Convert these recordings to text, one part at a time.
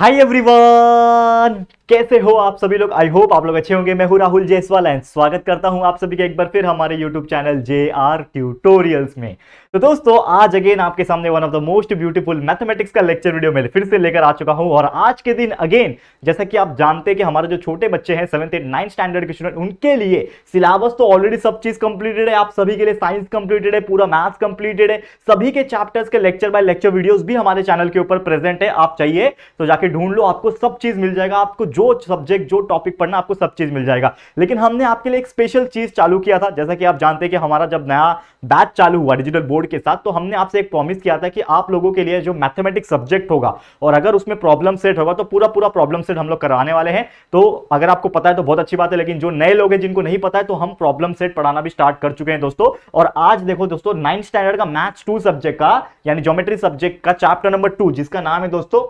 hi everyone कैसे हो आप सभी लोग आई होप आप लोग अच्छे होंगे मैं हूं राहुल जयसवाल एंड स्वागत करता हूं आप सभी का एक बार फिर हमारे YouTube channel J R tutorials में तो दोस्तों आज अगेन आपके सामने one of the most beautiful mathematics का लेक्चर वीडियो मैं फिर से लेकर आ चुका हूं और आज के दिन अगेन जैसा कि आप जानते हैं कि हमारे जो छोटे बच्चे हैं सेवन एट नाइन स्टैंडर्ड के स्टूडेंट उनके लिए सिलेबस तो ऑलरेडी सब चीज कंप्लीटेड है आप सभी के लिए साइंस कंप्लीटेड है पूरा मैथ्स कंप्लीटेड है सभी के चैप्टर्स के लेक्चर बाय लेक्चर वीडियोज भी हमारे चैनल के ऊपर प्रेजेंट है आप चाहिए तो जाके ढूंढ लो आपको सब चीज मिल जाएगा आपको जो सब्जेक्ट जो टॉपिक पढ़ना आपको सब चीज़ मिल जाएगा लेकिन हमने आपके लिए एक स्पेशल चीज़ चालू किया था जैसा कि आप जानते हैं कि हमारा जब नया बैच चालू हुआ डिजिटल बोर्ड के साथ तो हमने आपसे एक प्रॉमिस किया था कि आप लोगों के लिए जो मैथमेटिक्स सब्जेक्ट होगा और अगर उसमें प्रॉब्लम सेट होगा तो पूरा पूरा प्रॉब्लम सेट हम लोग करवाने वाले हैं तो अगर आपको पता है तो बहुत अच्छी बात है लेकिन जो नए लोग हैं जिनको नहीं पता है तो हम प्रॉब्लम सेट पढ़ाना भी स्टार्ट कर चुके हैं दोस्तों और आज देखो दोस्तों नाइन स्टैंडर्ड का मैथ्स टू सब्जेक्ट का यानी ज्योमेट्री सब्जेक्ट का चैप्टर नंबर टू जिसका नाम है दोस्तों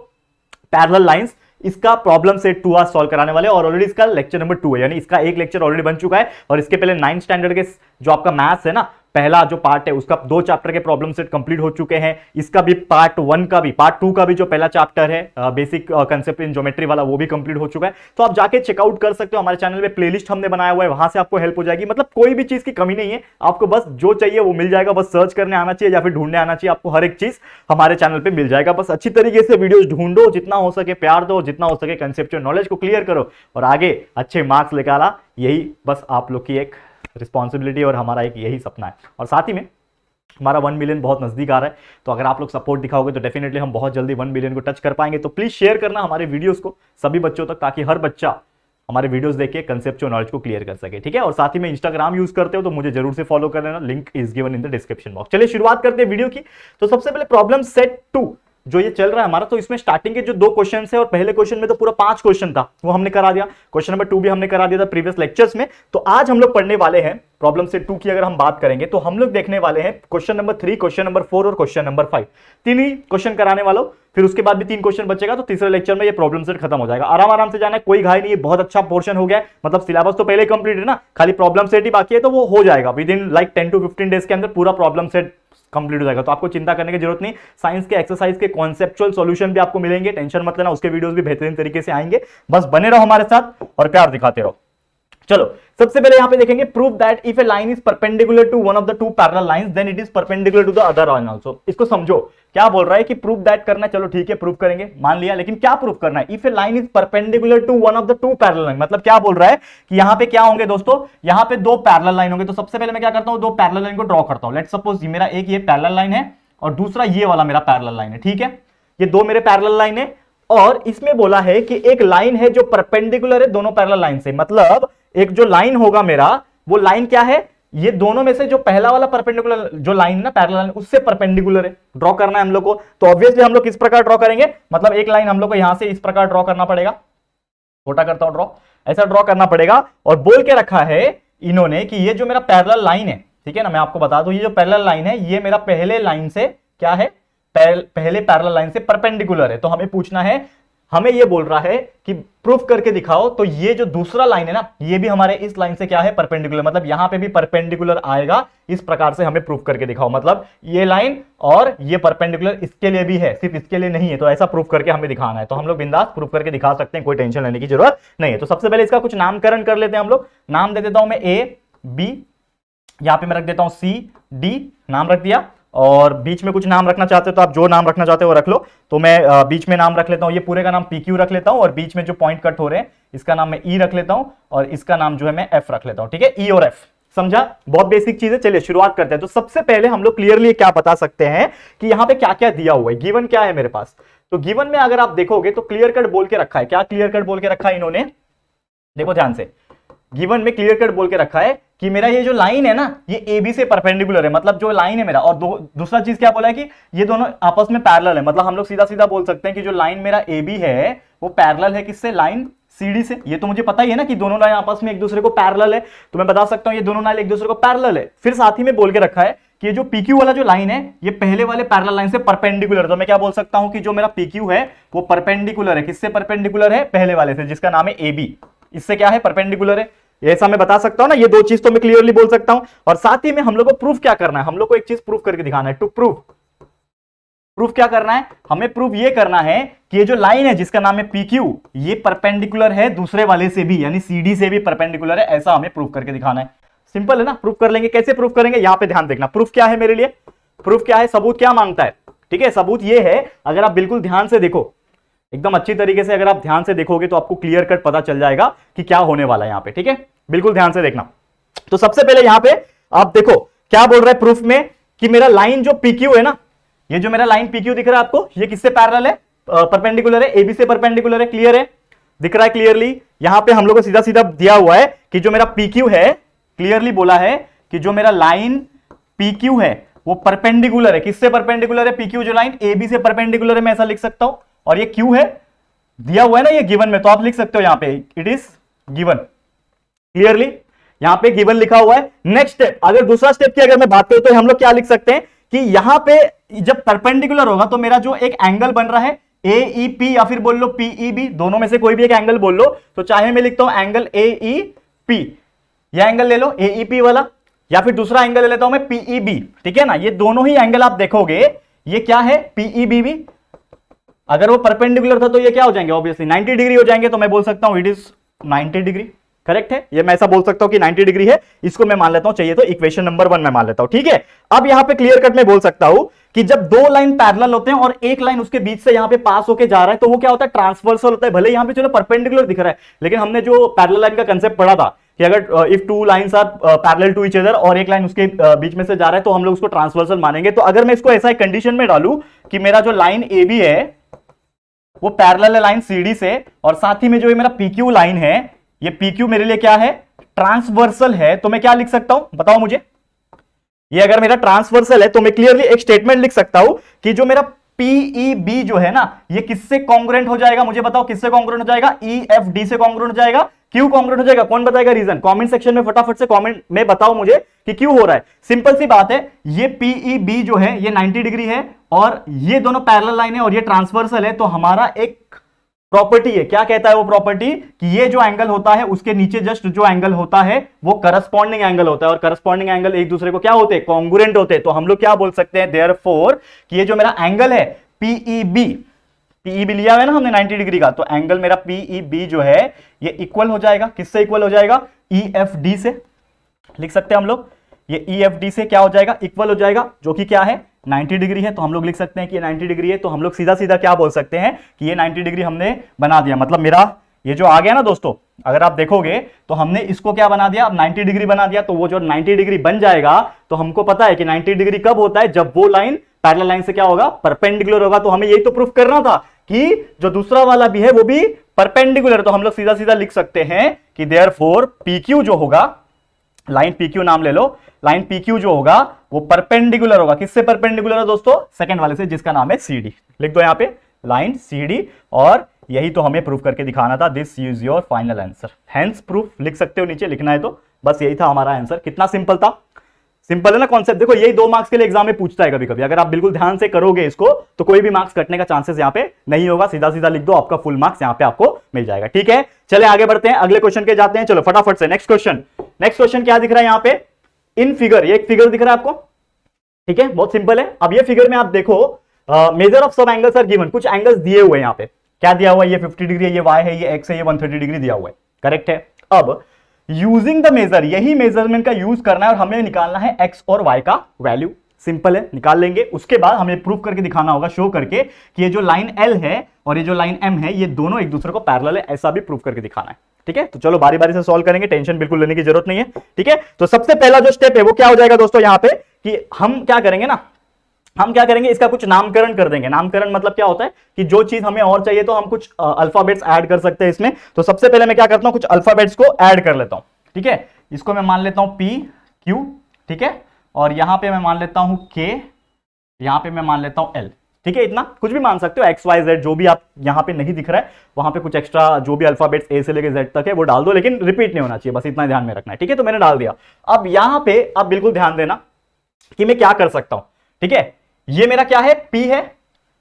पैरल लाइन्स इसका प्रॉब्लम सेट टू आज सॉल्व कराने वाले और ऑलरेडी इसका लेक्चर नंबर टू है यानी इसका एक लेक्चर ऑलरेडी बन चुका है और इसके पहले नाइन्थ स्टैंडर्ड के जो आपका मैथ्स है ना पहला जो पार्ट है उसका दो चैप्टर के प्रॉब्लम सेट कंप्लीट हो चुके हैं इसका भी पार्ट वन का भी पार्ट टू का भी जो पहला चैप्टर है बेसिक कंसेप्ट इन ज्योमेट्री वाला वो भी कंप्लीट हो चुका है तो आप जाके चेकआउट कर सकते हो हमारे चैनल में प्लेलिस्ट हमने बनाया हुआ है वहां से आपको हेल्प हो जाएगी मतलब कोई भी चीज की कमी नहीं है आपको बस जो चाहिए वो मिल जाएगा बस सर्च करने आना चाहिए या फिर ढूंढने आना चाहिए आपको हर एक चीज हमारे चैनल पर मिल जाएगा बस अच्छी तरीके से वीडियो ढूंढो जितना हो सके प्यार दो जितना हो सके कंसेप्ट नॉलेज को क्लियर करो और आगे अच्छे मार्क्स लेकर आला यही बस आप लोग की एक रिस्पॉन्सिबिलिटी और हमारा एक यही सपना है और साथ ही में हमारा वन मिलियन बहुत नज़दीक आ रहा है तो अगर आप लोग सपोर्ट दिखाओगे तो डेफिनेटली हम बहुत जल्दी वन मिलियन को टच कर पाएंगे तो प्लीज़ शेयर करना हमारे वीडियोज़ को सभी बच्चों तक ताकि हर बच्चा हमारे वीडियोस देख के कंसेप्चुअल नॉलेज को क्लियर कर सके ठीक है और साथ ही में इंस्टाग्राम यूज करते हो तो मुझे जरूर से फॉलो कर लेना link is given in the description box चलिए शुरुआत करते हैं वीडियो की तो सबसे पहले प्रॉब्लम सेट टू जो ये चल रहा है हमारा तो इसमें स्टार्टिंग के जो दो क्वेश्चन है और पहले क्वेश्चन में तो पूरा पांच क्वेश्चन था वो हमने करा दिया क्वेश्चन नंबर टू भी हमने करा दिया था प्रीवियस लेक्चर्स में तो आज हम लोग पढ़ने वाले हैं प्रॉब्लम से टू की अगर हम बात करेंगे तो हम लोग देखने वाले हैं question number three question number four और क्वेश्चन नंबर फाइव तीन ही क्वेश्चन कराने वालों फिर उसके बाद भी तीन क्वेश्चन बचेगा तो तीसरे लेक्चर में ये प्रॉब्लम सेट खत्म हो जाएगा आराम आराम से जाना है कोई घाई नहीं है बहुत अच्छा पोर्शन हो गया मतलब सिलेबस तो पहले कंप्लीट है ना खाली प्रॉब्लम सेट ही बाकी है तो वो हो जाएगा within like ten to fifteen days के अंदर पूरा प्रॉब्लम सेट कंप्लीट हो जाएगा तो आपको चिंता करने की जरूरत नहीं साइंस के एक्सरसाइज के कॉन्सेप्चुअल सोल्यूशन भी आपको मिलेंगे टेंशन मत लेना उसके वीडियोज भी बेहतरीन तरीके से आएंगे बस बने रहो हमारे साथ और प्यार दिखाते रहो चलो सबसे पहले यहां पे देखेंगे proof that if a line is perpendicular to one of the two parallel line then it is perpendicular to the other line also इसको समझो क्या बोल रहा है कि प्रूफ दैट करना चलो ठीक है प्रूफ करेंगे मान लिया लेकिन क्या प्रूफ करना है if a line is perpendicular to one of the two parallel मतलब क्या बोल रहा है कि यहां पे क्या होंगे दोस्तों यहां पे दो पैरल लाइन होंगे तो सबसे पहले मैं क्या करता हूं दो पैरल लाइन को ड्रॉ करता हूं लेट सपोज मेरा एक ये पैरल लाइन है और दूसरा ये वाला मेरा पैरल लाइन है ठीक है ये दो मेरे पैरल लाइन है और इसमें बोला है कि एक लाइन है जो परपेंडिकुलर है दोनों पैरल लाइन से मतलब एक जो लाइन होगा मेरा वो लाइन क्या है ये दोनों में से जो पहला वाला परपेंडिकुलर जो लाइन ना पैरेलल उससे परपेंडिकुलर है ड्रॉ करना है हम लोग को तो ऑब्वियसली हम लोग किस प्रकार ड्रॉ करेंगे मतलब एक लाइन हम लोग को यहां से इस प्रकार ड्रॉ करना पड़ेगा छोटा करता हूं ड्रॉ ऐसा ड्रॉ करना पड़ेगा और बोल के रखा है इन्होंने कि ये जो मेरा पैरल लाइन है ठीक है ना मैं आपको बता दू ये जो पैरल लाइन है ये मेरा पहले लाइन से क्या है पहले पैरल लाइन से परपेंडिकुलर है तो हमें पूछना है हमें ये बोल रहा है कि प्रूफ करके दिखाओ तो ये जो दूसरा लाइन है ना ये भी हमारे इस लाइन से क्या है परपेंडिकुलर मतलब यहां पे भी परपेंडिकुलर आएगा इस प्रकार से हमें प्रूफ करके दिखाओ मतलब ये लाइन और ये परपेंडिकुलर इसके लिए भी है सिर्फ इसके लिए नहीं है तो ऐसा प्रूफ करके हमें दिखाना है तो हम लोग बिंदास प्रूफ करके दिखा सकते हैं कोई टेंशन लेने की जरूरत नहीं है तो सबसे पहले इसका कुछ नामकरण कर लेते हैं हम लोग नाम दे देता हूं मैं ए बी यहां पर मैं रख देता हूं सी डी नाम रख दिया और बीच में कुछ नाम रखना चाहते हो तो आप जो नाम रखना चाहते हो वो रख लो तो मैं बीच में नाम रख लेता हूँ ये पूरे का नाम पी क्यू रख लेता हूँ और बीच में जो पॉइंट कट हो रहे हैं इसका नाम मैं ई e रख लेता हूँ और इसका नाम जो है मैं एफ रख लेता हूँ ठीक है ई e और एफ समझा बहुत बेसिक चीज है चलिए शुरुआत करते हैं तो सबसे पहले हम लोग क्लियरली क्या बता सकते हैं कि यहाँ पे क्या क्या दिया हुआ है गिवन क्या है मेरे पास तो गिवन में अगर आप देखोगे तो क्लियर कट बोल के रखा है क्या क्लियर कट बोल के रखा है इन्होंने देखो ध्यान से गिवन में क्लियर कट बोल के रखा है कि मेरा ये जो लाइन है ना ये ए बी से परपेंडिकुलर है मतलब जो लाइन है मेरा और दूसरा चीज क्या बोला है कि ये दोनों आपस में पैरल है मतलब हम लोग सीधा सीधा बोल सकते हैं कि जो लाइन मेरा ए बी है वो पैरल है किससे लाइन सीडी से ये तो मुझे पता ही है ना कि दोनों लाइन आपस में एक दूसरे को पैरल है तो मैं बता सकता हूँ ये दोनों लाइन एक दूसरे को पैरल है फिर साथ ही में बोल के रखा है कि ये जो PQ वाला जो लाइन है ये पहले वाले पैरल लाइन से परपेंडिकुलर तो मैं क्या बोल सकता हूं कि जो मेरा PQ है वो परपेंडिकुलर है किससे परपेंडिकुलर है पहले वाले से जिसका नाम है AB इससे क्या है परपेंडिकुलर है ऐसा मैं बता सकता हूं ना ये दो चीज तो मैं क्लियरली बोल सकता हूँ और साथ ही में हम लोग को प्रूफ क्या करना है हम लोग को एक चीज प्रूफ करके दिखाना है टू प्रूफ प्रूफ क्या करना है हमें प्रूफ ये करना है कि ये जो लाइन है जिसका नाम है पी क्यू ये परपेंडिकुलर है दूसरे वाले से भी यानी सी डी से भी परपेंडिकुलर है ऐसा हमें प्रूफ करके दिखाना है सिंपल है ना प्रूफ कर लेंगे कैसे प्रूफ करेंगे यहां पे ध्यान देखना प्रूफ क्या है मेरे लिए प्रूफ क्या है सबूत क्या मांगता है ठीक है सबूत ये है अगर आप बिल्कुल ध्यान से देखो एकदम अच्छी तरीके से अगर आप ध्यान से देखोगे तो आपको क्लियर कट पता चल जाएगा कि क्या होने वाला है यहां पे ठीक है बिल्कुल ध्यान से देखना तो सबसे पहले यहां पे आप देखो क्या बोल रहा है प्रूफ में कि मेरा लाइन जो PQ है ना ये जो मेरा लाइन PQ दिख रहा है आपको ये किससे पैरल है परपेंडिकुलर है एबी से परपेंडिकुलर है क्लियर है दिख रहा है क्लियरली यहां पे हम लोग को सीधा सीधा दिया हुआ है कि जो मेरा पी है क्लियरली बोला है कि जो मेरा लाइन पी है वो परपेंडिकुलर है किससे परपेंडिकुलर है पी जो लाइन AB से परपेंडिकुलर है मैं ऐसा लिख सकता हूं और ये क्यू है दिया हुआ है ना ये गिवन में तो आप लिख सकते हो यहां पे इट इज गिवन क्लियरली यहां पे गिवन लिखा हुआ है नेक्स्ट स्टेप अगर दूसरा स्टेप की अगर मैं बात करूं तो हम लोग क्या लिख सकते हैं कि यहां पे जब परपेंडिकुलर होगा तो मेरा जो एक एंगल बन रहा है ए पी e, या फिर बोल लो पीई बी e, दोनों में से कोई भी एक एंगल बोल लो तो चाहे मैं लिखता हूं एंगल ए पी यह एंगल ले लो ए पी e, वाला या फिर दूसरा एंगल ले लेता हूं मैं पीई बी ठीक है ना ये दोनों ही एंगल आप देखोगे ये क्या है पीई बी भी अगर वो परपेंडिकुलर था तो ये क्या हो जाएंगे ऑब्वियसली 90 डिग्री हो जाएंगे तो मैं बोल सकता हूं इट इज 90 डिग्री करेक्ट है ये मैं ऐसा बोल सकता हूं कि 90 डिग्री है इसको मैं मान लेता हूं चाहिए तो इक्वेशन नंबर वन में मान लेता हूं ठीक है अब यहां पे क्लियर कट मैं बोल सकता हूं कि जब दो लाइन पैरल होते हैं और एक लाइन उसके बीच से यहां पे पास होकर जा रहा है तो वो क्या होता है ट्रांसवर्सल होता है भले यहां पे चलो परपेंडिकुलर दिख रहा है लेकिन हमने जो पैरल लाइन का कंसेप्ट पढ़ा था कि अगर if two line are parallel to each other और एक लाइन उसके बीच में से जा रहा है तो हम लोग उसको ट्रांसवर्सल मानेंगे तो अगर मैं इसको ऐसा कंडीशन में डालू कि मेरा जो लाइन ए बी है वो पैरल लाइन सीडी से और साथ ही में जो ये मेरा पीक्यू लाइन है ये पीक्यू मेरे लिए क्या है ट्रांसवर्सल है तो मैं क्या लिख सकता हूं बताओ मुझे ये अगर मेरा ट्रांसवर्सल है तो मैं क्लियरली एक स्टेटमेंट लिख सकता हूं कि जो मेरा पीईबी e जो है ना ये किससे कॉन्ग्रेंट हो जाएगा मुझे बताओ किससे कॉन्ग्रेंट हो जाएगा ई एफ डी से कॉन्ग्रेंट हो जाएगा क्यों कॉन्ग्रेट हो जाएगा कौन बताएगा रीजन कमेंट सेक्शन में फटाफट से कमेंट में बताओ मुझे कि क्यों हो रहा है सिंपल सी बात है ये पीई बी e जो है ये 90 डिग्री है और ये दोनों पैरल लाइन है और ये ट्रांसवर्सल है तो हमारा एक प्रॉपर्टी है क्या कहता है वो प्रॉपर्टी कि ये जो एंगल होता है उसके नीचे जस्ट जो एंगल होता है वो करस्पॉन्डिंग एंगल होता है और करस्पॉन्डिंग एंगल एक दूसरे को क्या होते हैं कॉन्ग्रेंट होते हैं तो हम लोग क्या बोल सकते हैं देयर कि ये जो मेरा एंगल है PE B e PE e भी लिया हुआ है ना हमने 90 डिग्री का तो एंगल मेरा पीई बी e जो है ये इक्वल हो जाएगा किससे इक्वल हो जाएगा ई एफ डी से लिख सकते हैं हम लोग ये ई एफ डी से क्या हो जाएगा इक्वल हो जाएगा जो कि क्या है 90 डिग्री है तो हम लोग लिख सकते हैं कि ये 90 डिग्री है तो हम लोग सीधा सीधा क्या बोल सकते हैं कि ये 90 डिग्री हमने बना दिया मतलब मेरा ये जो आ गया ना दोस्तों अगर आप देखोगे तो हमने इसको क्या बना दिया अब 90 डिग्री बना दिया तो वो जो 90 डिग्री बन जाएगा तो हमको पता है कि 90 डिग्री कब होता है जब वो लाइन पैरेलल लाइन से क्या होगा परपेंडिकुलर होगा तो हमें यही तो प्रूफ करना था कि जो दूसरा वाला भी है वो भी परपेंडिकुलर तो हम लोग सीधा सीधा लिख सकते हैं कि देयर फोर क्यू जो होगा लाइन क्यू नाम ले लो लाइन क्यू जो होगा वो परपेंडिकुलर होगा किससे परपेंडिकुलर है दोस्तों सेकेंड वाले से जिसका नाम है डी लिख दो यहां पर लाइन डी और यही तो हमें प्रूफ करके दिखाना था this is your final answer hence proof लिख सकते हो नीचे लिखना है तो बस यही था हमारा आंसर कितना सिंपल था सिंपल है ना कॉन्सेप्ट देखो यही दो मार्क्स के लिए एग्जाम में पूछता है कभी कभी अगर आप बिल्कुल ध्यान से करोगे इसको तो कोई भी मार्क्स कटने का चांसेस यहाँ पे नहीं होगा सीधा सीधा लिख दो आपका फुल मार्क्स यहाँ पे आपको मिल जाएगा ठीक है चले आगे बढ़ते हैं अगले क्वेश्चन के जाते हैं चलो फटाफट से नेक्स्ट क्वेश्चन नेक्स्ट क्वेश्चन क्या दिख रहा है यहाँ पे इन फिगर एक फिगर दिख रहा है आपको ठीक है बहुत सिंपल है अब ये फिगर में आप देखो मेजर ऑफ सब एंगल्स आर गिवन कुछ एंगल्स दिए हुए यहाँ पे क्या दिया हुआ है ये 50 डिग्री है ये वाई है ये एक्स है ये 130 डिग्री दिया हुआ है करेक्ट है अब यूजिंग द मेजर यही मेजरमेंट का यूज करना है और हमें निकालना है एक्स और वाई का वैल्यू सिंपल है निकाल लेंगे उसके बाद हमें प्रूफ करके दिखाना होगा शो करके कि ये जो लाइन एल है और ये जो लाइन एम है ये दोनों एक दूसरे को पैरल है ऐसा भी प्रूफ करके दिखाना है ठीक है तो चलो बारी बारी से सॉल्व करेंगे टेंशन बिल्कुल लेने की जरूरत नहीं है ठीक है तो सबसे पहला जो स्टेप है वो क्या हो जाएगा दोस्तों यहाँ पे कि हम क्या करेंगे ना हम क्या करेंगे इसका कुछ नामकरण कर देंगे नामकरण मतलब क्या होता है कि जो चीज हमें और चाहिए तो हम कुछ अल्फाबेट्स ऐड कर सकते हैं इसमें तो सबसे पहले मैं क्या करता हूँ कुछ अल्फाबेट्स को ऐड कर लेता हूँ ठीक है इसको मैं मान लेता हूँ पी क्यू ठीक है और यहां पे मैं मान लेता हूं के यहाँ पे मैं मान लेता हूँ एल ठीक है इतना कुछ भी मान सकते हो एक्स वाई जेड जो भी आप यहाँ पे नहीं दिख रहा है वहां पे कुछ एक्स्ट्रा जो भी अल्फाबेट्स ए से लेकर जेड तक है वो डाल दो लेकिन रिपीट नहीं होना चाहिए बस इतना ध्यान में रखना है ठीक है तो मैंने डाल दिया अब यहां पे आप बिल्कुल ध्यान देना कि मैं क्या कर सकता हूं ठीक है ये मेरा क्या है पी है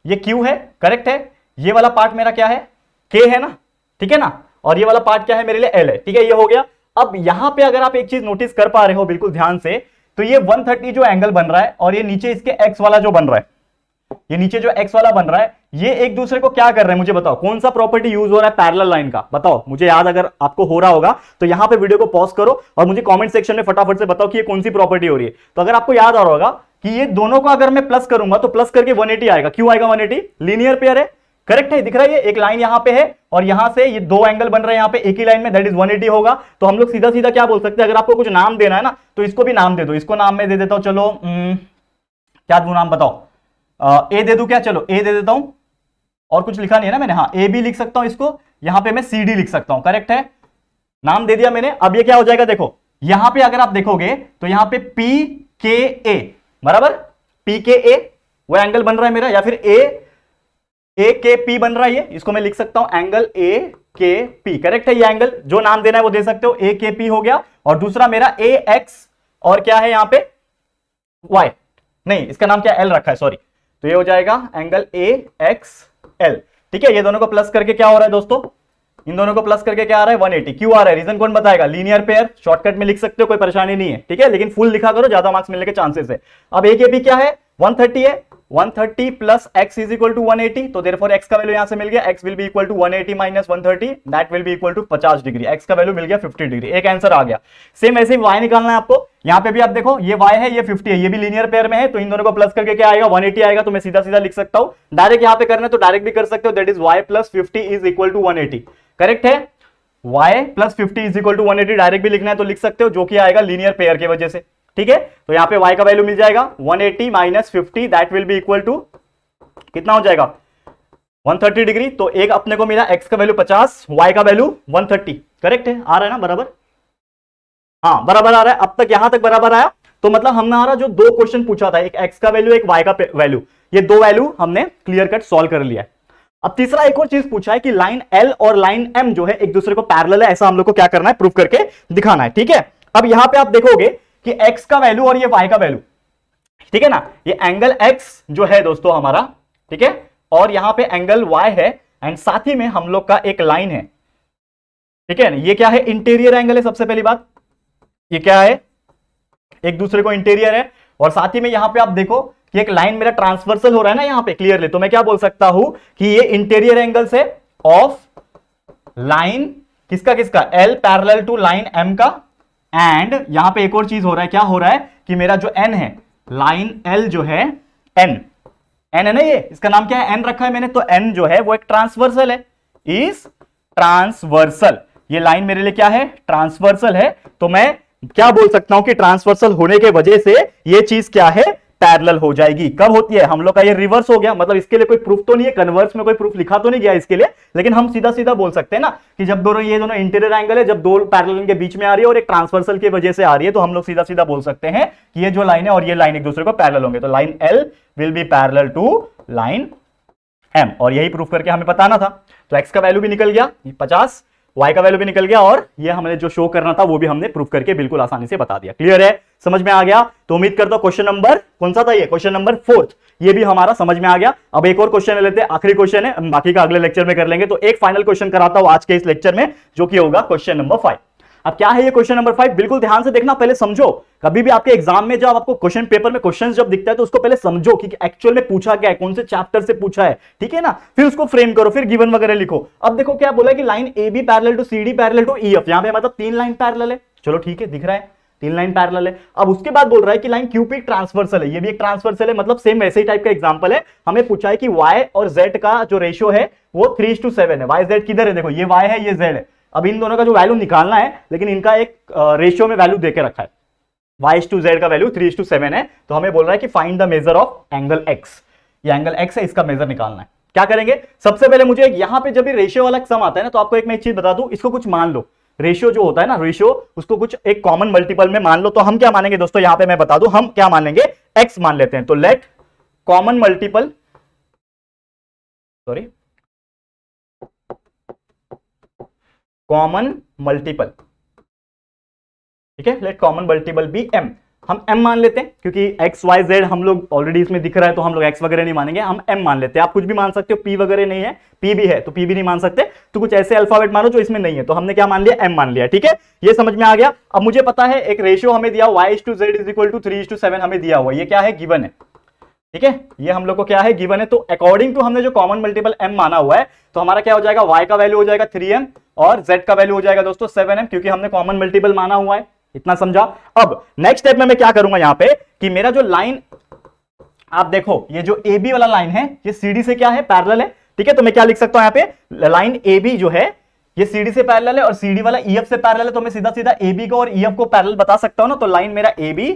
ये क्यू है करेक्ट है ये वाला पार्ट मेरा क्या है के है ना ठीक है ना और ये वाला पार्ट क्या है मेरे लिए एल है ठीक है ये हो गया अब यहां पे अगर आप एक चीज नोटिस कर पा रहे हो बिल्कुल ध्यान से तो ये 130 जो एंगल बन रहा है और ये नीचे इसके एक्स वाला जो बन रहा है ये नीचे जो एक्स वाला बन रहा है ये एक दूसरे को क्या कर रहे हैं मुझे बताओ कौन सा प्रॉपर्टी यूज हो रहा है पैरेलल लाइन का बताओ मुझे याद अगर आपको हो रहा होगा तो यहां पे वीडियो को पॉज करो और मुझे कमेंट सेक्शन में फटाफट से बताओ कि ये कौन सी प्रॉपर्टी हो रही है तो अगर आपको याद आ रहा होगा कि ये दोनों को अगर मैं प्लस करूंगा तो प्लस करके 180 आएगा क्यों आएगा 180 लीनियर पेयर है करेक्ट है दिख रहा है एक लाइन यहाँ पे है और यहां से ये दो एंगल बन रहे हैं यहाँ पे एक ही लाइन में दैट इज 180 होगा तो हम लोग सीधा सीधा क्या बोल सकते हैं अगर आपको कुछ नाम देना है ना तो इसको भी नाम दे दो इसको नाम में दे देता हूँ चलो क्या दू नाम बताओ ए दे दू क्या चलो ए दे देता हूं और कुछ लिखा नहीं है ना मैंने हाँ ए बी लिख सकता हूं इसको यहां पे मैं सी डी लिख सकता हूं करेक्ट है नाम दे दिया मैंने अब ये क्या हो जाएगा देखो यहां पे अगर आप देखोगे तो यहां पे पी के ए बराबर पी के ए वो एंगल बन रहा है मेरा या फिर ए ए के पी बन रहा है ये इसको मैं लिख सकता हूं एंगल ए के पी करेक्ट है ये एंगल जो नाम देना है वो दे सकते हो ए के पी हो गया और दूसरा मेरा ए एक्स और क्या है यहां पे वाई नहीं इसका नाम क्या एल रखा है सॉरी तो ये हो जाएगा एंगल ए एक्स एल ठीक है ये दोनों को प्लस करके क्या हो रहा है दोस्तों इन दोनों को प्लस करके क्या आ रहा है 180 क्यों आ रहा है रीजन कौन बताएगा लीनियर पेयर शॉर्टकट में लिख सकते हो कोई परेशानी नहीं है ठीक है लेकिन फुल लिखा करो ज्यादा मार्क्स मिलने के चांसेस है अब एक एपी क्या है 130 है 130 plus x is equal to eighty तो देर एक्स का वैल्यू यहां से मिल गया x will be equal to one eighty minus one thirty that will be equal to पचास डिग्री एक्स का वैल्यू मिल गया 50 डिग्री एक आंसर आ गया सेम ऐसे वाई निकालना है आपको यहाँ पे भी आप देखो ये y है ये 50 है ये भी लीनियर पेयर में है तो इन दोनों को प्लस करके क्या आएगा 180 आएगा तो मैं सीधा सीधा लिख सकता हूँ डायरेक्ट यहाँ पे करना तो डायरेक्ट भी कर सकते हो that is y plus fifty is equal to one correct है y plus fifty is equal to one direct भी लिखना है तो लिख सकते हो जो कि आएगा लीनियर पेयर की वजह से ठीक है तो यहाँ पे y का वैल्यू मिल जाएगा 180 eighty minus fifty that will be equal to कितना हो जाएगा 130 डिग्री तो एक अपने को मिला x का वैल्यू 50 y का वैल्यू 130 करेक्ट है आ रहा है ना बराबर हाँ बराबर आ रहा है अब तक यहां तक बराबर आया तो मतलब हमारा जो दो क्वेश्चन पूछा था एक एक्स का वैल्यू एक वाई का वैल्यू ये दो वैल्यू हमने क्लियर कट सॉल्व कर लिया अब तीसरा एक और चीज पूछा है कि लाइन एल और लाइन एम जो है एक दूसरे को पैरल है ऐसा हम लोग को क्या करना है प्रूफ करके दिखाना है ठीक है अब यहां पे आप देखोगे कि x का वैल्यू और ये y का वैल्यू ठीक है ना ये एंगल x जो है दोस्तों हमारा ठीक है और यहां पे एंगल y है एंड साथ ही में हम लोग का एक लाइन है ठीक है ना ये क्या है इंटीरियर एंगल है सबसे पहली बात ये क्या है एक दूसरे को इंटीरियर है और साथ ही में यहां पे आप देखो कि एक लाइन मेरा ट्रांसवर्सल हो रहा है ना यहां पे क्लियरली तो मैं क्या बोल सकता हूं कि ये इंटीरियर एंगल्स है ऑफ लाइन किसका किसका L parallel to line M का एंड यहां पे एक और चीज हो रहा है क्या हो रहा है कि मेरा जो एन है लाइन एल जो है एन एन है ना ये इसका नाम क्या है एन रखा है मैंने तो एन जो है वो एक ट्रांसवर्सल है इस ट्रांसवर्सल ये लाइन मेरे लिए क्या है ट्रांसवर्सल है तो मैं क्या बोल सकता हूं कि ट्रांसवर्सल होने के वजह से यह चीज क्या है पैरेलल हो जाएगी कब होती है हम लोग का ये रिवर्स हो गया मतलब इसके लिए कोई प्रूफ तो नहीं है कन्वर्स में कोई प्रूफ लिखा तो नहीं गया इसके लिए लेकिन हम सीधा सीधा बोल सकते हैं ना कि जब दोनों ये दोनों इंटीरियर एंगल है जब दो पैरेलल के बीच में आ रही है और एक ट्रांसवर्सल की वजह से आ रही है तो हम लोग सीधा सीधा बोल सकते हैं कि ये जो लाइन है और ये लाइन एक दूसरे को पैरल होंगे तो line L will be parallel to line M और यही प्रूफ करके हमें बताना था तो एक्स का वैल्यू भी निकल गया पचास y का वैल्यू भी निकल गया और ये हमने जो शो करना था वो भी हमने प्रूफ करके बिल्कुल आसानी से बता दिया क्लियर है समझ में आ गया तो उम्मीद करता हूं क्वेश्चन नंबर कौन सा था ये क्वेश्चन नंबर फोर्थ ये भी हमारा समझ में आ गया अब एक और क्वेश्चन लेते हैं आखिरी क्वेश्चन है बाकी का अगले लेक्चर में कर लेंगे तो एक फाइनल क्वेश्चन कराता हूं आज के इस लेक्चर में जो कि होगा क्वेश्चन नंबर फाइव अब क्या है ये क्वेश्चन नंबर फाइव बिल्कुल ध्यान से देखना पहले समझो कभी भी आपके एग्जाम में जब आपको क्वेश्चन पेपर में क्वेश्चन जब दिखता है तो उसको पहले समझो कि एक्चुअल में पूछा क्या है कौन से चैप्टर से पूछा है ठीक है ना फिर उसको फ्रेम करो फिर गिवन वगैरह लिखो अब देखो क्या बोला कि line A B parallel to C D parallel to E F यहाँ पे मतलब तीन लाइन पैरल है चलो ठीक है दिख रहा है तीन लाइन पैरल है अब उसके बाद बोल रहा है कि लाइन क्यूपी ट्रांसवर्सल है ये भी एक ट्रांसवर्सल है मतलब सेम वैसे ही टाइप का एग्जाम्पल है हमें पूछा है कि वाई और जेड का जो रेशियो है वो थ्री टू सेवन है वाई जेड किधर है देखो ये वाई है ये जेड है अब इन दोनों का जो वैल्यू निकालना है लेकिन इनका एक रेशियो में वैल्यू देके रखा है वाई टू जेड का वैल्यू थ्री टू सेवन है तो हमें बोल रहा है कि find the measure of angle X ये एंगल एक्स है इसका मेजर निकालना है क्या करेंगे सबसे पहले मुझे यहां पे जब भी रेशियो वाला सम आता है ना तो आपको एक मैं एक चीज बता दू इसको कुछ मान लो रेशियो जो होता है ना रेशियो उसको कुछ एक कॉमन मल्टीपल में मान लो तो हम क्या मानेंगे दोस्तों यहां पे मैं बता दूं हम क्या मानेंगे एक्स मान लेते हैं तो let common multiple sorry common multiple ठीक है let common multiple be M हम m मान लेते हैं क्योंकि x y z हम लोग ऑलरेडी इसमें दिख रहा है तो हम लोग x वगैरह नहीं मानेंगे हम m मान लेते हैं आप कुछ भी मान सकते हो p वगैरह नहीं है p भी है तो p भी नहीं मान सकते तो कुछ ऐसे अल्फाबेट मानो जो इसमें नहीं है तो हमने क्या मान लिया m मान लिया ठीक है ये समझ में आ गया अब मुझे पता है एक रेशियो हमें दिया Y is to Z is equal to three to seven हमें दिया हुआ ये क्या है गिवन है ठीक है ये हम लोग को क्या है गिवन है तो अकॉर्डिंग टू हमने जो कॉमन मल्टीपल एम माना हुआ है तो हमारा क्या हो जाएगा वाई का वैल्यू हो जाएगा थ्री और z का वैल्यू हो जाएगा दोस्तों सेवन एम क्योंकि हमने कॉमन मल्टीपल माना हुआ है इतना समझा अब नेक्स्ट स्टेप में मैं क्या करूंगा यहां पे कि मेरा जो लाइन आप देखो ये जो ए बी वाला लाइन है ये सीडी से क्या है पैरल है ठीक है तो मैं क्या लिख सकता हूं यहां पे लाइन ए बी जो है ये सीडी से पैरल है और सीडी वाला ई e एफ से पैरल है तो मैं सीधा सीधा ए बी को और ई e एफ को पैरल बता सकता हूं ना तो लाइन मेरा ए बी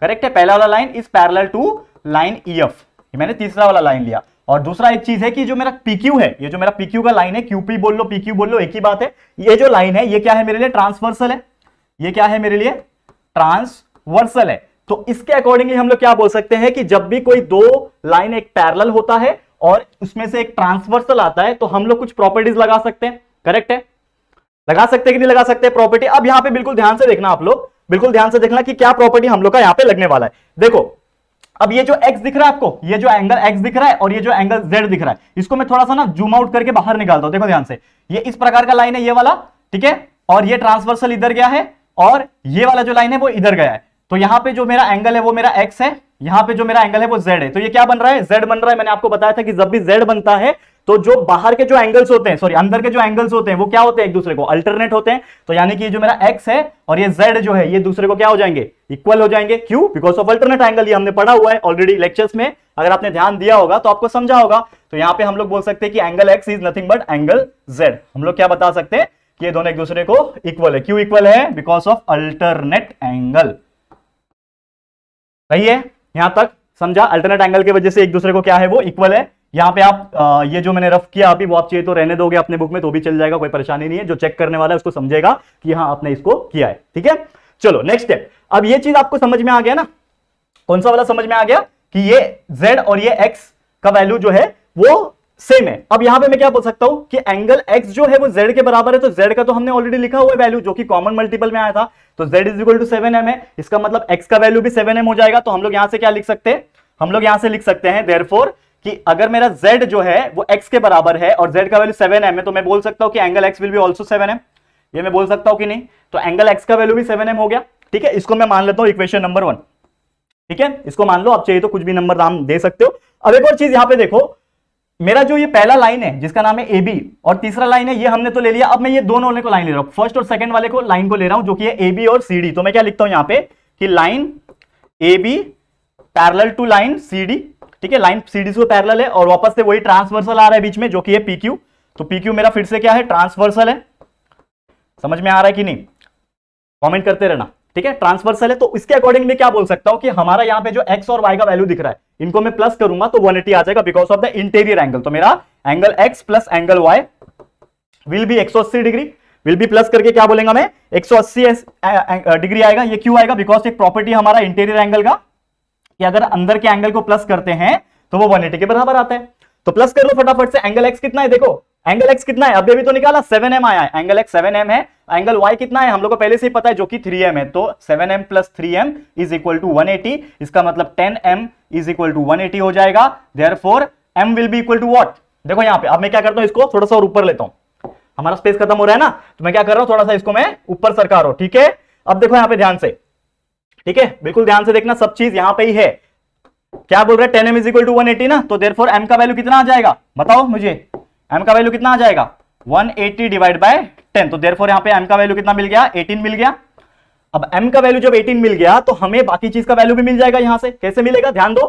करेक्ट है पहला वाला line is parallel to line E F मैंने तीसरा वाला लाइन लिया और दूसरा एक चीज है कि जो मेरा PQ है ये जो मेरा PQ का लाइन है QP बोल लो PQ बोल लो एक ही बात है ये जो लाइन है ये क्या है मेरे लिए ट्रांसवर्सल है ये क्या है मेरे लिए ट्रांसवर्सल है तो इसके अकॉर्डिंगली हम लोग क्या बोल सकते हैं कि जब भी कोई दो लाइन एक पैरल होता है और उसमें से एक ट्रांसवर्सल आता है तो हम लोग कुछ प्रॉपर्टीज लगा सकते हैं करेक्ट है लगा सकते हैं कि नहीं लगा सकते प्रॉपर्टी अब यहां पे बिल्कुल ध्यान से देखना आप लोग बिल्कुल ध्यान से देखना कि क्या प्रॉपर्टी हम लोग का यहां पे लगने वाला है देखो अब ये जो एक्स दिख रहा है आपको ये जो एंगल एक्स दिख रहा है और ये जो एंगल जेड दिख रहा है इसको मैं थोड़ा सा ना जूम आउट करके बाहर निकालता हूं देखो ध्यान से ये इस प्रकार का लाइन है ये वाला ठीक है और ये ट्रांसवर्सल इधर गया है और ये वाला जो लाइन है वो इधर गया है तो यहाँ पे जो मेरा एंगल है वो मेरा एक्स है यहाँ पे जो मेरा एंगल है वो जेड है तो ये क्या बन रहा है जेड बन रहा है मैंने आपको बताया था कि जब भी जेड बनता है तो जो बाहर के जो एंगल्स होते हैं सॉरी अंदर के जो एंगल्स होते हैं वो क्या होते हैं एक दूसरे को अल्टरनेट होते हैं तो यानी कि जो मेरा एक्स है और ये जेड जो है ये दूसरे को क्या हो जाएंगे इक्वल हो जाएंगे क्यों बिकॉज ऑफ अल्टरनेट एंगल ये हमने पढ़ा हुआ है ऑलरेडी लेक्चर्स में अगर आपने ध्यान दिया होगा तो आपको समझा होगा तो यहाँ पे हम लोग बोल सकते हैं कि angle X is nothing but angle Z हम लोग क्या बता सकते हैं कि ये दोनों एक दूसरे को इक्वल है क्यों इक्वल है बिकॉज ऑफ अल्टरनेट एंगल सही है यहां तक समझा अल्टरनेट एंगल की वजह से एक दूसरे को क्या है वो इक्वल है यहाँ पे आप आ, ये जो मैंने रफ किया अभी वो आप चाहिए तो रहने दोगे अपने बुक में तो भी चल जाएगा कोई परेशानी नहीं है जो चेक करने वाला है उसको समझेगा कि हाँ आपने इसको किया है ठीक है चलो नेक्स्ट स्टेप अब ये चीज आपको समझ में आ गया ना कौन सा वाला समझ में आ गया कि ये जेड और ये एक्स का वैल्यू जो है वो सेम है अब यहां पे मैं क्या बोल सकता हूं कि एंगल एक्स जो है वो जेड के बराबर है तो जेड का तो हमने ऑलरेडी लिखा हुआ है वैल्यू जो कि कॉमन मल्टीपल में आया था तो Z is equal to seven M है इसका मतलब एक्स का वैल्यू भी सेवन एम हो जाएगा तो हम लोग यहां से क्या लिख सकते हैं हम लोग यहां से लिख सकते हैं देर फोर कि अगर मेरा z जो है वो x के बराबर है और z का वैल्यू सेवन एम है तो मैं बोल सकता हूं कि angle x will be also seven M ये मैं बोल सकता हूं कि नहीं तो एंगल x का वैल्यू भी सेवन एम हो गया ठीक है इसको मैं मान लेता हूं इक्वेशन नंबर वन ठीक है इसको मान लो आप चाहिए तो कुछ भी नंबर नाम दे सकते हो अब एक और चीज यहां पर देखो मेरा जो ये पहला लाइन है जिसका नाम है ए बी और तीसरा लाइन है ये हमने तो ले लिया अब मैं ये दोनों वाले को लाइन ले रहा हूं फर्स्ट और सेकंड वाले को लाइन को ले रहा हूं जो कि है ए बी और सी डी तो मैं क्या लिखता हूं यहां पे कि line A B parallel to line C D ठीक है लाइन सीडी से पैरल है और वापस से वही ट्रांसवर्सल आ रहा है बीच में जो कि है पीक्यू तो पीक्यू मेरा फिर से क्या है ट्रांसवर्सल है समझ में आ रहा है कि नहीं कॉमेंट करते रहना ठीक है ट्रांसवर्सल है तो इसके अकॉर्डिंग में क्या बोल सकता हूं कि हमारा यहाँ पे जो एक्स और वाई का वैल्यू दिख रहा है इनको मैं प्लस करूंगा तो वन आ जाएगा because of the interior angle तो मेरा angle X plus angle Y will be अस्सी डिग्री विल बी प्लस करके क्या बोलेगा मैं 180 डिग्री आएगा ये क्यों आएगा बिकॉज एक प्रॉपर्टी हमारा इंटीरियर एंगल का कि अगर अंदर के एंगल को प्लस करते हैं तो वो 180 के बराबर आता है तो प्लस कर लो फटाफट से एंगल एक्स कितना है देखो एंगल एक्स कितना है अभी अभी तो निकाला 7m आया एंगल एक्स 7m है एंगल वाई कितना है हम लोग को पहले से ही पता है जो कि 3m है तो 7m plus three M is equal to one इसका मतलब 10m is equal to one हो जाएगा therefore M will be equal to what देखो यहाँ पे अब मैं क्या करता हूँ इसको थोड़ा सा और ऊपर लेता हूँ हमारा स्पेस खत्म हो रहा है ना तो मैं क्या कर रहा हूँ थोड़ा सा इसको मैं ऊपर सरकार रहा हूँ ठीक है अब देखो यहाँ पे ध्यान से ठीक है बिल्कुल ध्यान से देखना सब चीज यहां पे ही है क्या बोल रहे ten M is equal to one eighty ना तो देर एम का वैल्यू कितना आ जाएगा बताओ मुझे एम का वैल्यू कितना आ जाएगा 180 एटी डिवाइड बाय टेन तो देर फोर यहाँ पे एम का वैल्यू कितना मिल गया 18 मिल गया अब एम का वैल्यू जब 18 मिल गया तो हमें बाकी चीज का वैल्यू भी मिल जाएगा यहां से कैसे मिलेगा ध्यान दो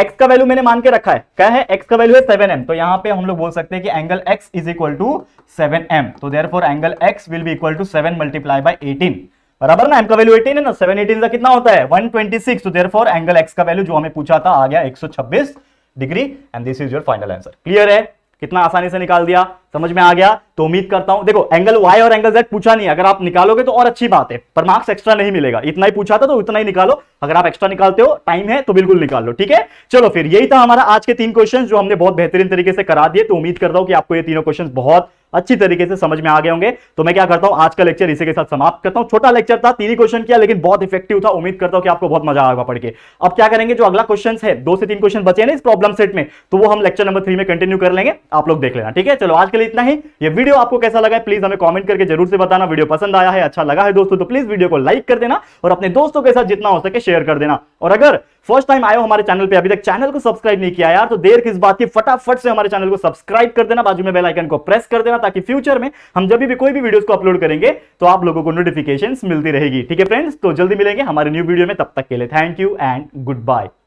एक्स का वैल्यू मैंने मान के रखा है क्या है एक्स का वैल्यू है सेवन एम तो यहाँ पे हम लोग बोल सकते हैं कि angle X is equal to seven M तो therefore angle X will be equal to seven multiply by eighteen बराबर ना एम का वैल्यू 18 है ना सेवन एटीन का कितना होता है 126 तो फॉर एंगल एक्स का वैल्यू जो हमें पूछा था आ गया 126 degree and this is your final answer clear है कितना आसानी से निकाल दिया समझ में आ गया तो उम्मीद करता हूं देखो एंगल वाई और एंगल जेड पूछा नहीं अगर आप निकालोगे तो और अच्छी बात है पर मार्क्स एक्स्ट्रा नहीं मिलेगा इतना ही पूछा था तो इतना ही निकालो अगर आप एक्स्ट्रा निकालते हो टाइम है तो बिल्कुल निकाल लो ठीक है चलो फिर यही था हमारा आज के तीन क्वेश्चन जो हमने बहुत बेहतरीन तरीके से करा दिए तो उम्मीद करता हूं कि आपको ये तीनों क्वेश्चन बहुत अच्छी तरीके से समझ में आ गए होंगे तो मैं क्या करता हूं आज का लेक्चर इसी के साथ समाप्त करता हूं छोटा लेक्चर था तीन ही क्वेश्चन किया लेकिन बहुत इफेक्टिव था उम्मीद करता हूं कि आपको बहुत मजा आएगा पढ़ के अब क्या करेंगे जो अगला क्वेश्चन है दो से तीन क्वेश्चन बचे ना इस प्रॉब्लम सेट में तो वो हम लेक्चर नंबर थ्री में कंटिन्यू कर लेंगे आप लोग देख लेना ठीक है चलो आज के लिए इतना ही ये वीडियो आपको कैसा लगा है प्लीज हमें कमेंट करके जरूर से बताना वीडियो पसंद आया है अच्छा लगा है दोस्तों तो प्लीज वीडियो को लाइक कर देना और अपने दोस्तों के साथ जितना हो सके शेयर कर देना और अगर फर्स्ट टाइम आयो हमारे चैनल पे अभी तक चैनल को सब्सक्राइब नहीं किया यार तो देर किस बात की फटाफट से हमारे चैनल को सब्सक्राइब कर देना बाजू में बेल आइकन को प्रेस कर देना ताकि फ्यूचर में हम जब भी कोई भी वीडियोस को अपलोड करेंगे तो आप लोगों को नोटिफिकेशन मिलती रहेगी ठीक है फ्रेंड्स तो जल्दी मिलेंगे हमारे न्यू वीडियो में तब तक के लिए thank you and good bye